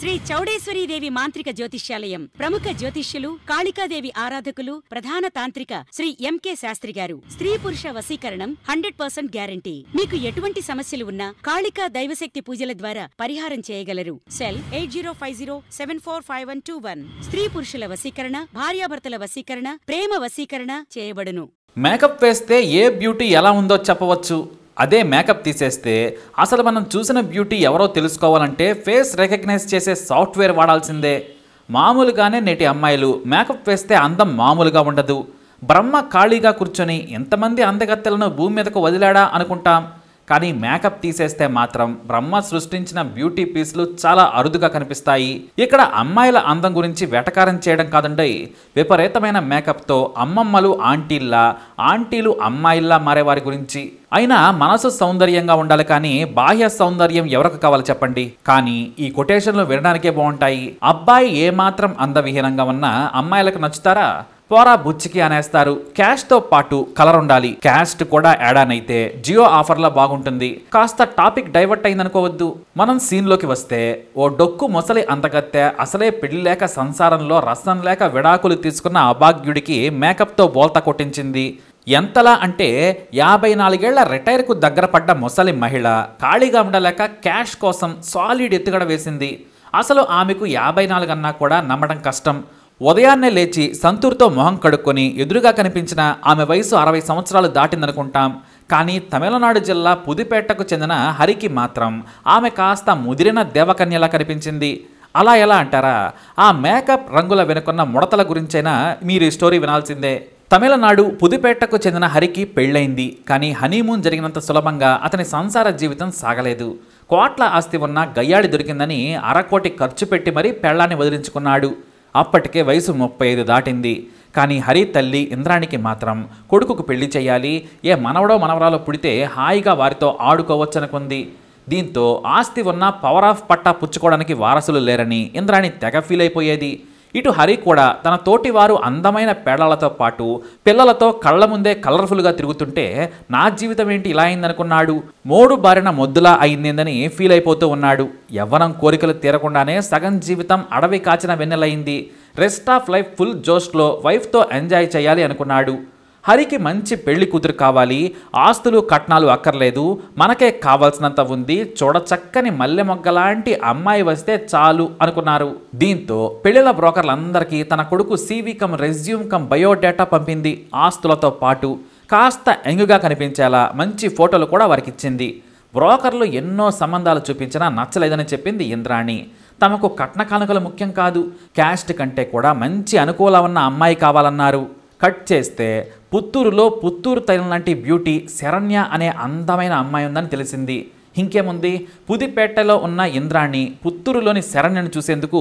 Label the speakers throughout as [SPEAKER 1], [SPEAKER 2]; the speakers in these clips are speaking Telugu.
[SPEAKER 1] శ్రీ చౌడేశ్వరీదేవి మాంత్రిక జ్యోతిష్యాలయం ప్రముఖ జ్యోతిష్యులు కాళికాదేవి ఆరాధకులు ప్రధాన తాంత్రిక శ్రీ ఎంకే శాస్త్రి గారు స్త్రీ పురుష వశీకరణం హండ్రెడ్ పర్సెంట్ గ్యారంటీ మీకు ఎటువంటి సమస్యలు ఉన్నా కాళికా దైవశక్తి పూజల ద్వారా పరిహారం చేయగలరు cell eight zero five zero seven four five one two one స్త్రీ పురుషుల వశీకరణ భార్యాభర్తల వశీకరణ ప్రేమ వశీకరణ చేయబడును మేకప్ వేస్తే ఏ బ్యూటీ ఎలా ఉందో చెప్పవచ్చు అదే మేకప్ తీసేస్తే అసలు మనం చూసిన బ్యూటీ ఎవరో తెలుసుకోవాలంటే ఫేస్ రికగ్నైజ్ చేసే సాఫ్ట్వేర్ వాడాల్సిందే మామూలుగానే నేటి అమ్మాయిలు మేకప్ వేస్తే అందం మామూలుగా ఉండదు బ్రహ్మ ఖాళీగా కూర్చొని ఎంతమంది అందగత్తెలను భూమి మీదకు వదిలాడా అనుకుంటాం కానీ మేకప్ తీసేస్తే మాత్రం బ్రహ్మ సృష్టించిన బ్యూటీ పీస్లు చాలా అరుదుగా కనిపిస్తాయి ఇక్కడ అమ్మాయిల అందం గురించి వెటకారం చేయడం కాదండి విపరీతమైన మేకప్తో అమ్మమ్మలు ఆంటీల్లా ఆంటీలు అమ్మాయిల్లా మారేవారి గురించి అయినా మనసు సౌందర్యంగా ఉండాలి కానీ బాహ్య సౌందర్యం ఎవరికి కావాలి చెప్పండి కానీ ఈ కొటేషన్లు వినడానికే బాగుంటాయి అబ్బాయి ఏమాత్రం అందవిహీనంగా ఉన్నా అమ్మాయిలకు నచ్చుతారా పోరా బుచ్చికి అనేస్తారు క్యాష్తో పాటు కలర్ ఉండాలి క్యాస్ట్ కూడా యాడ్ ఆన్ అయితే జియో ఆఫర్లా బాగుంటుంది కాస్త టాపిక్ డైవర్ట్ అయిందనుకోవద్దు మనం సీన్లోకి వస్తే ఓ డొక్కు మొసలి అంతకత్తె అసలే పెళ్లి లేక సంసారంలో రసం లేక విడాకులు తీసుకున్న అభాగ్యుడికి మేకప్తో బోల్తా కొట్టించింది ఎంతలా అంటే యాభై నాలుగేళ్ల రిటైర్కు దగ్గర పడ్డ ముసలి మహిళ ఖాళీగా ఉండలేక క్యాష్ కోసం సాలిడ్ ఎత్తుగడ వేసింది అసలు ఆమెకు యాభై నాలుగు అన్నా కూడా నమ్మడం కష్టం ఉదయాన్నే లేచి సంతూర్తో మొహం కడుక్కొని ఎదురుగా కనిపించిన ఆమె వయసు అరవై సంవత్సరాలు దాటిందనుకుంటాం కానీ తమిళనాడు జిల్లా పుదుపేటకు చెందిన హరికి మాత్రం ఆమె కాస్త ముదిరిన దేవకన్యలా కనిపించింది అలా ఎలా అంటారా ఆ మేకప్ రంగుల వెనుకున్న ముడతల గురించైనా మీరు ఈ స్టోరీ వినాల్సిందే తమిళనాడు పుదుపేటకు చెందిన హరికి పెళ్ళైంది కానీ హనీమూన్ జరిగినంత సులభంగా అతని సంసార జీవితం సాగలేదు కోట్ల ఆస్తి ఉన్న గయ్యాడి దొరికిందని అరకోటి ఖర్చు పెట్టి మరీ పెళ్ళాన్ని వదిలించుకున్నాడు అప్పటికే వయసు ముప్పై ఐదు దాటింది కానీ హరి తల్లి ఇంద్రానికి మాత్రం కొడుకుకు పెళ్లి చేయాలి ఏ మనవడో మనవరాలో పుడితే హాయిగా వారితో ఆడుకోవచ్చనుకుంది దీంతో ఆస్తి ఉన్న పవర్ ఆఫ్ పట్టా పుచ్చుకోవడానికి వారసులు లేరని ఇంద్రాణి తెగ ఫీల్ అయిపోయేది ఇటు హరి కూడా తన తోటివారు అందమైన పేడలతో పాటు పిల్లలతో కళ్ళ ముందే కలర్ఫుల్గా తిరుగుతుంటే నా జీవితం ఏంటి ఇలా అయిందనుకున్నాడు మోడు బారిన మొద్దులా అయిందేందని ఫీల్ అయిపోతూ ఉన్నాడు యవ్వనం కోరికలు తీరకుండానే సగం జీవితం అడవి కాచిన వెన్నెలైంది రెస్ట్ ఆఫ్ లైఫ్ ఫుల్ జోష్లో వైఫ్తో ఎంజాయ్ చేయాలి అనుకున్నాడు హరికి మంచి పెళ్లి కూతురు కావాలి ఆస్తులు కట్నాలు అక్కర్లేదు మనకే కావాల్సినంత ఉంది చూడచక్కని మల్లె మొగ్గలాంటి అమ్మాయి వస్తే చాలు అనుకున్నారు దీంతో పెళ్లిల బ్రోకర్లందరికీ తన కొడుకు CV cum resume cum biodata పంపింది ఆస్తులతో పాటు కాస్త ఎంగుగా కనిపించేలా మంచి ఫోటోలు కూడా వారికిచ్చింది బ్రోకర్లు ఎన్నో సంబంధాలు చూపించినా నచ్చలేదని చెప్పింది ఇంద్రాణి తమకు కట్న కానుకలు ముఖ్యం కాదు క్యాస్ట్ కంటే కూడా మంచి అనుకూల ఉన్న అమ్మాయి కావాలన్నారు కట్ చేస్తే పుత్తూరులో పుత్తూరు తైలం లాంటి బ్యూటీ శరణ్య అనే అందమైన అమ్మాయి ఉందని తెలిసింది ఇంకేముంది పుదిపేటలో ఉన్న ఇంద్రాణి పుత్తూరులోని శరణ్యను చూసేందుకు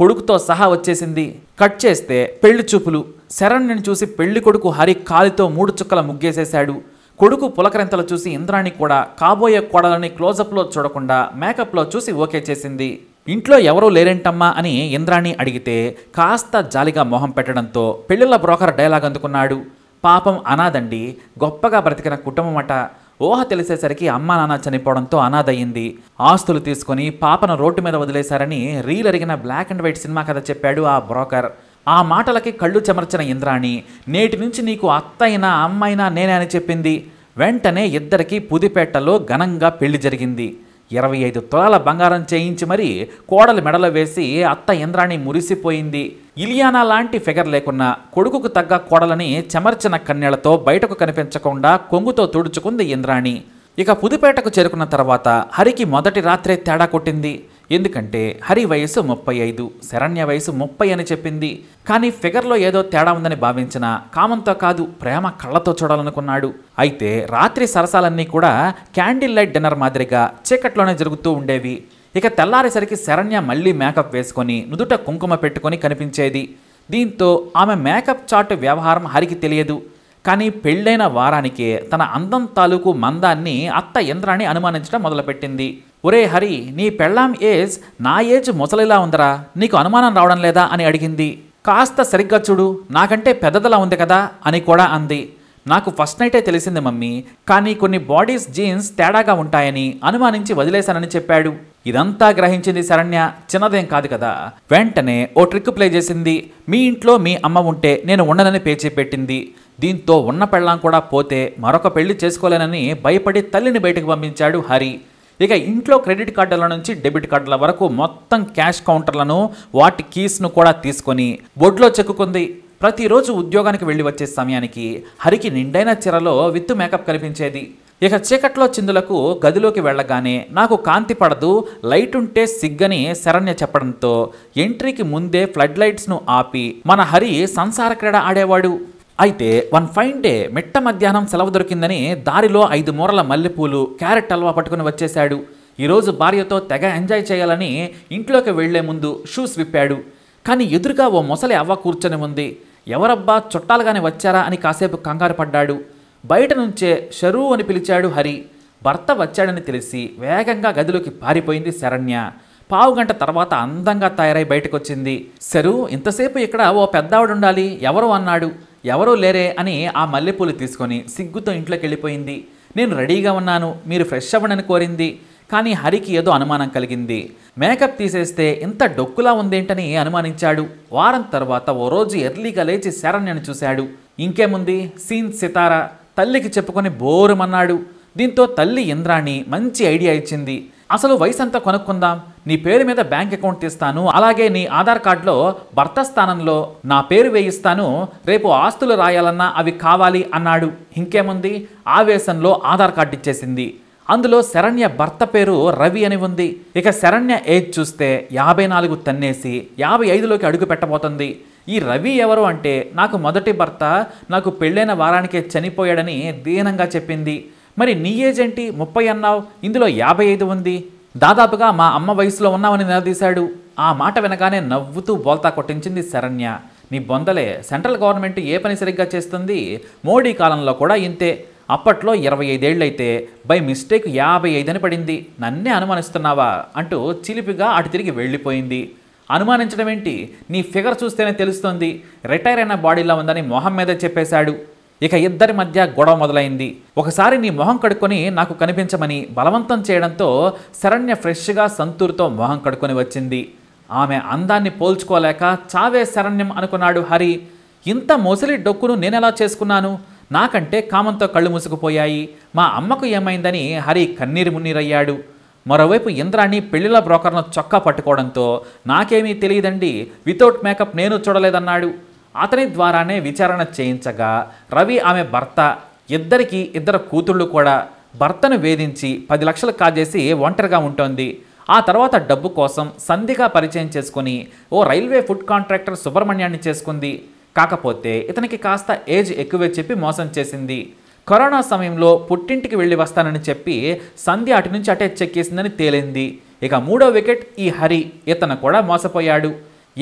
[SPEAKER 1] కొడుకుతో సహా వచ్చేసింది కట్ చేస్తే పెళ్లి చూపులు శరణ్యను చూసి పెళ్లి కొడుకు హరి కాలితో మూడు చుక్కల ముగ్గేసేశాడు కొడుకు పులకరింతలు చూసి ఇంద్రాణి కూడా కాబోయే కోడలని క్లోజప్లో చూడకుండా మేకప్లో చూసి ఓకే చేసింది ఇంట్లో ఎవరూ లేరేంటమ్మా అని ఇంద్రాణి అడిగితే కాస్త జాలిగా మొహం పెట్టడంతో పెళ్లిళ్ల బ్రోకర్ డైలాగ్ అందుకున్నాడు పాపం అనాథండి గొప్పగా బ్రతికిన కుటుంబం అట ఊహ తెలిసేసరికి అమ్మా నాన్న చనిపోవడంతో అనాథయ్యింది ఆస్తులు తీసుకొని పాపను రోడ్డు మీద వదిలేశారని రీల్ అరిగిన బ్లాక్ అండ్ వైట్ సినిమా కథ చెప్పాడు ఆ బ్రోకర్ ఆ మాటలకి కళ్ళు చెమర్చిన ఇంద్రాణి నేటి నుంచి నీకు అత్తైనా అమ్మైనా నేనే అని చెప్పింది వెంటనే ఇద్దరికీ పుదిపేటలో ఘనంగా పెళ్లి జరిగింది ఇరవై ఐదు తులాల బంగారం చేయించి మరీ కోడలు మెడలో వేసి అత్త ఇంద్రాణి మురిసిపోయింది ఇలియానా లాంటి ఫిగర్ లేకున్నా కొడుకుకు తగ్గ కోడలని చెమర్చిన కన్నీళ్లతో బయటకు కనిపించకుండా కొంగుతో తుడుచుకుంది ఇంద్రాణి ఇక పుదుపేటకు చేరుకున్న తర్వాత హరికి మొదటి రాత్రే తేడా కొట్టింది ఎందుకంటే హరి వయసు ముప్పై ఐదు శరణ్య వయసు ముప్పై అని చెప్పింది కానీ ఫిగర్లో ఏదో తేడా ఉందని భావించిన కామంతో కాదు ప్రేమ కళ్ళతో చూడాలనుకున్నాడు అయితే రాత్రి సరసాలన్నీ కూడా క్యాండిల్ లైట్ డిన్నర్ మాదిరిగా చీకట్లోనే జరుగుతూ ఉండేవి ఇక తెల్లారేసరికి శరణ్య మళ్ళీ మేకప్ వేసుకొని నుదుట కుంకుమ పెట్టుకొని కనిపించేది దీంతో ఆమె మేకప్ చాటు వ్యవహారం హరికి తెలియదు కానీ పెళ్ళైన వారానికే తన అందం తాలూకు మందాన్ని అత్త ఇంద్రాణి అనుమానించడం మొదలుపెట్టింది ఒరే హరి నీ పెళ్ళాం ఏజ్ నా ఏజ్ ముసలిలా ఉందరా నీకు అనుమానం రావడం లేదా అని అడిగింది కాస్త సరిగ్గా చూడు నాకంటే పెద్దదలా ఉంది కదా అని కూడా అంది నాకు ఫస్ట్ నైటే తెలిసింది మమ్మీ కానీ కొన్ని బాడీస్ జీన్స్ తేడాగా ఉంటాయని అనుమానించి వదిలేశానని చెప్పాడు ఇదంతా గ్రహించింది శరణ్య చిన్నదేం కాదు కదా వెంటనే ఓ ట్రిక్ ప్లే చేసింది మీ ఇంట్లో మీ అమ్మ ఉంటే నేను ఉండనని పేచీ పెట్టింది దీంతో ఉన్న పెళ్ళాం కూడా పోతే మరొక పెళ్లి చేసుకోలేనని భయపడి తల్లిని బయటకు పంపించాడు హరి ఇక ఇంట్లో క్రెడిట్ కార్డుల నుంచి డెబిట్ కార్డుల వరకు మొత్తం క్యాష్ కౌంటర్లను వాటి కీస్ను కూడా తీసుకొని బొడ్లో చెక్కుకుంది ప్రతిరోజు ఉద్యోగానికి వెళ్ళి వచ్చే సమయానికి హరికి నిండైన చెరలో విత్తు మేకప్ కనిపించేది ఇక చీకట్లో చిందులకు గదిలోకి వెళ్ళగానే నాకు కాంతి పడదు లైట్ ఉంటే సిగ్గని శరణ్య చెప్పడంతో ఎంట్రీకి ముందే ఫ్లడ్ లైట్స్ను ఆపి మన హరి సంసార క్రీడ ఆడేవాడు అయితే వన్ ఫైన్ డే మెట్ట మధ్యాహ్నం సెలవు దొరికిందని దారిలో ఐదు మూరల మల్లెపూలు క్యారెట్ అల్వా పట్టుకుని వచ్చేశాడు ఈరోజు భార్యతో తెగ ఎంజాయ్ చేయాలని ఇంట్లోకి వెళ్లే ముందు షూస్ విప్పాడు కానీ ఎదురుగా ఓ మొసలి అవ్వ కూర్చొని ఉంది ఎవరబ్బా చుట్టాలుగానే వచ్చారా అని కాసేపు కంగారు పడ్డాడు బయట నుంచే షరూ అని పిలిచాడు హరి భర్త వచ్చాడని తెలిసి వేగంగా గదిలోకి పారిపోయింది శరణ్య పావు గంట తర్వాత అందంగా తయారై బయటకొచ్చింది శరు ఇంతసేపు ఇక్కడ ఓ పెద్దావిడుండాలి ఎవరు అన్నాడు ఎవరూ లేరే అని ఆ మల్లెపూలు తీసుకొని సిగ్గుతో ఇంట్లోకి వెళ్ళిపోయింది నేను రెడీగా ఉన్నాను మీరు ఫ్రెష్ అవ్వనని కోరింది కానీ హరికి ఏదో అనుమానం కలిగింది మేకప్ తీసేస్తే ఇంత డొక్కులా ఉందేంటని అనుమానించాడు వారం తర్వాత ఓ రోజు ఎర్లీగా లేచి శరణ్యను చూశాడు ఇంకేముంది సీన్ సితార తల్లికి చెప్పుకొని బోరుమన్నాడు దీంతో తల్లి ఇంద్రాణి మంచి ఐడియా ఇచ్చింది అసలు వయసు అంతా కొనుక్కుందాం నీ పేరు మీద బ్యాంక్ అకౌంట్ తీస్తాను అలాగే నీ ఆధార్ కార్డులో భర్త స్థానంలో నా పేరు వేయిస్తాను రేపు ఆస్తులు రాయాలన్నా అవి కావాలి అన్నాడు ఇంకేముంది ఆవేశంలో ఆధార్ కార్డు ఇచ్చేసింది అందులో శరణ్య భర్త పేరు రవి అని ఉంది ఇక శరణ్య ఏజ్ చూస్తే యాభై నాలుగు తన్నేసి యాభై ఐదులోకి అడుగు పెట్టబోతుంది ఈ రవి ఎవరు అంటే నాకు మొదటి భర్త నాకు పెళ్ళైన వారానికే చనిపోయాడని దీనంగా చెప్పింది మరి నీ ఏజెంటి ముప్పై అన్నావు ఇందులో యాభై ఐదు ఉంది దాదాపుగా మా అమ్మ వయసులో ఉన్నామని నిలదీశాడు ఆ మాట వినగానే నవ్వుతూ బోల్తా కొట్టించింది శరణ్య నీ బొందలే సెంట్రల్ గవర్నమెంట్ ఏ పని సరిగ్గా చేస్తుంది మోడీ కాలంలో కూడా ఇంతే అప్పట్లో ఇరవై ఐదేళ్లైతే బై మిస్టేక్ యాభై ఐదని పడింది నన్నే అనుమానిస్తున్నావా అంటూ చిలిపిగా అటు తిరిగి వెళ్ళిపోయింది అనుమానించడం ఏంటి నీ ఫిగర్ చూస్తేనే తెలుస్తోంది రిటైర్ అయిన బాడీలో ఉందని మొహం మీదే చెప్పేశాడు ఇక ఇద్దరి మధ్య గొడవ మొదలైంది ఒకసారి నీ మొహం కడుక్కొని నాకు కనిపించమని బలవంతం చేయడంతో శరణ్య ఫ్రెష్గా సంతూరుతో మొహం కడుక్కొని వచ్చింది ఆమె అందాన్ని పోల్చుకోలేక చావే శరణ్యం అనుకున్నాడు హరి ఇంత మొసలి డొక్కును నేనెలా చేసుకున్నాను నాకంటే కామంతో కళ్ళు మూసుకుపోయాయి మా అమ్మకు ఏమైందని హరి కన్నీరు మున్నీరయ్యాడు మరోవైపు ఇంద్రాణి పెళ్లిల బ్రోకర్ను చొక్కా పట్టుకోవడంతో నాకేమీ తెలియదండి వితౌట్ మేకప్ నేను చూడలేదన్నాడు అతని ద్వారానే విచారణ చేయించగా రవి ఆమె భర్త ఇద్దరికి ఇద్దరు కూతుళ్ళు కూడా భర్తను వేధించి పది లక్షలు కాజేసి ఒంటరిగా ఉంటుంది ఆ తర్వాత డబ్బు కోసం సంధిగా పరిచయం చేసుకుని ఓ రైల్వే ఫుడ్ కాంట్రాక్టర్ సుబ్రహ్మణ్యాన్ని చేసుకుంది కాకపోతే ఇతనికి కాస్త ఏజ్ ఎక్కువే చెప్పి మోసం చేసింది కరోనా సమయంలో పుట్టింటికి వెళ్ళి వస్తానని చెప్పి సంధి అటు నుంచి అటే చెక్కేసిందని తేలింది ఇక మూడో వికెట్ ఈ హరి ఇతను కూడా మోసపోయాడు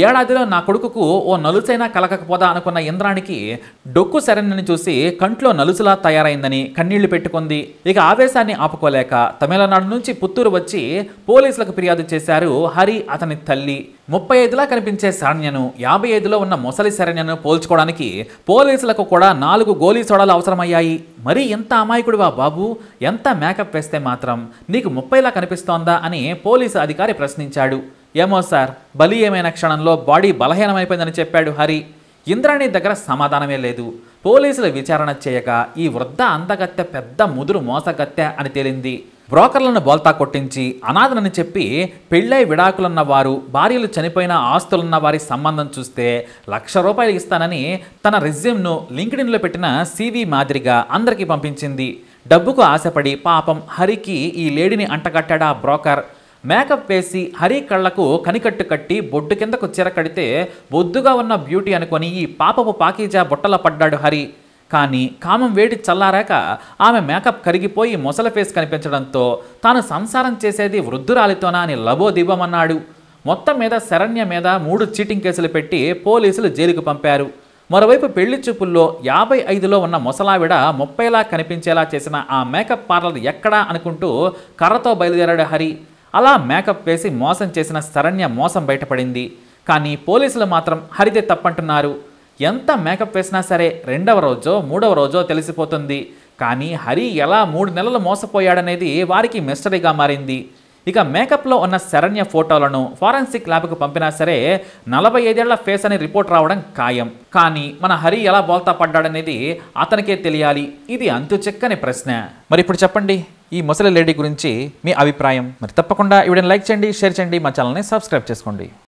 [SPEAKER 1] ఏడాదిలో నా కొడుకుకు ఓ నలుసైనా కలగకపోదా అనుకున్న ఇంద్రానికి డొక్కు శరణ్యని చూసి కంట్లో నలుసులా తయారైందని కన్నీళ్లు పెట్టుకుంది ఇక ఆవేశాన్ని ఆపుకోలేక తమిళనాడు నుంచి పుత్తూరు వచ్చి పోలీసులకు ఫిర్యాదు చేశారు హరి అతని తల్లి ముప్పై ఐదులా కనిపించే శరణ్యను యాభై ఐదులో ఉన్న ముసలి శరణ్యను పోల్చుకోవడానికి పోలీసులకు కూడా నాలుగు గోలీ సోడాలు అవసరమయ్యాయి మరీ ఎంత అమాయకుడివా బాబు ఎంత మేకప్ వేస్తే మాత్రం నీకు ముప్పైలా కనిపిస్తోందా అని పోలీసు అధికారి ప్రశ్నించాడు ఏమో సార్ బలి ఏమైన క్షణంలో బాడీ బలహీనమైపోయిందని చెప్పాడు హరి ఇంద్రాణి దగ్గర సమాధానమే లేదు పోలీసులు విచారణ చేయగా ఈ వృద్ధ అందగత్తె పెద్ద ముదురు మోసగత్తె అని తేలింది బ్రోకర్లను బోల్తా కొట్టించి అనాథనని చెప్పి పెళ్ళై విడాకులున్న వారు భార్యలు చనిపోయిన ఆస్తులున్న వారి సంబంధం చూస్తే లక్ష రూపాయలు ఇస్తానని తన రిజ్యూమ్ను లింక్డిన్లో పెట్టిన సివి మాదిరిగా అందరికీ పంపించింది డబ్బుకు ఆశపడి పాపం హరికి ఈ లేడీని అంటగట్టాడా బ్రోకర్ మేకప్ వేసి హరి కళ్ళకు కనికట్టు కట్టి బొడ్డు కిందకు చెర కడితే బొద్దుగా ఉన్న బ్యూటీ అనుకొని ఈ పాపపు పాకీజా బొట్టల పడ్డాడు హరి కానీ కామం వేడి చల్లారాక ఆమె మేకప్ కరిగిపోయి మొసల ఫేస్ కనిపించడంతో తాను సంసారం చేసేది వృద్ధురాలితోనా అని లబోదిబమన్నాడు మొత్తం మీద శరణ్య మీద మూడు చీటింగ్ కేసులు పెట్టి పోలీసులు జైలుకు పంపారు మరోవైపు పెళ్లి చూపుల్లో యాభై ఐదులో ఉన్న ముసలావిడ ముప్పైలా కనిపించేలా చేసిన ఆ మేకప్ పార్లర్ ఎక్కడా అనుకుంటూ కర్రతో బయలుదేరాడు హరి అలా మేకప్ వేసి మోసం చేసిన శరణ్య మోసం బయటపడింది కానీ పోలీసులు మాత్రం హరిదే తప్పంటున్నారు ఎంత మేకప్ వేసినా సరే రెండవ రోజో మూడవ రోజో తెలిసిపోతుంది కానీ హరి ఎలా మూడు నెలలు మోసపోయాడనేది వారికి మిస్టరీగా మారింది ఇక మేకప్లో ఉన్న శరణ్య ఫోటోలను ఫారెన్సిక్ ల్యాబ్కు పంపినా సరే నలభై ఐదేళ్ల ఫేస్ అని రిపోర్ట్ రావడం ఖాయం కానీ మన హరి ఎలా బోల్తా పడ్డాడనేది అతనికే తెలియాలి ఇది అంతు చెక్కని ప్రశ్న మరి ఇప్పుడు చెప్పండి ఈ ముసలి లేడీ గురించి మీ అభిప్రాయం మరి తప్పకుండా ఇవిడని లైక్ చేయండి షేర్ చేయండి మా ఛానల్ని సబ్స్క్రైబ్ చేసుకోండి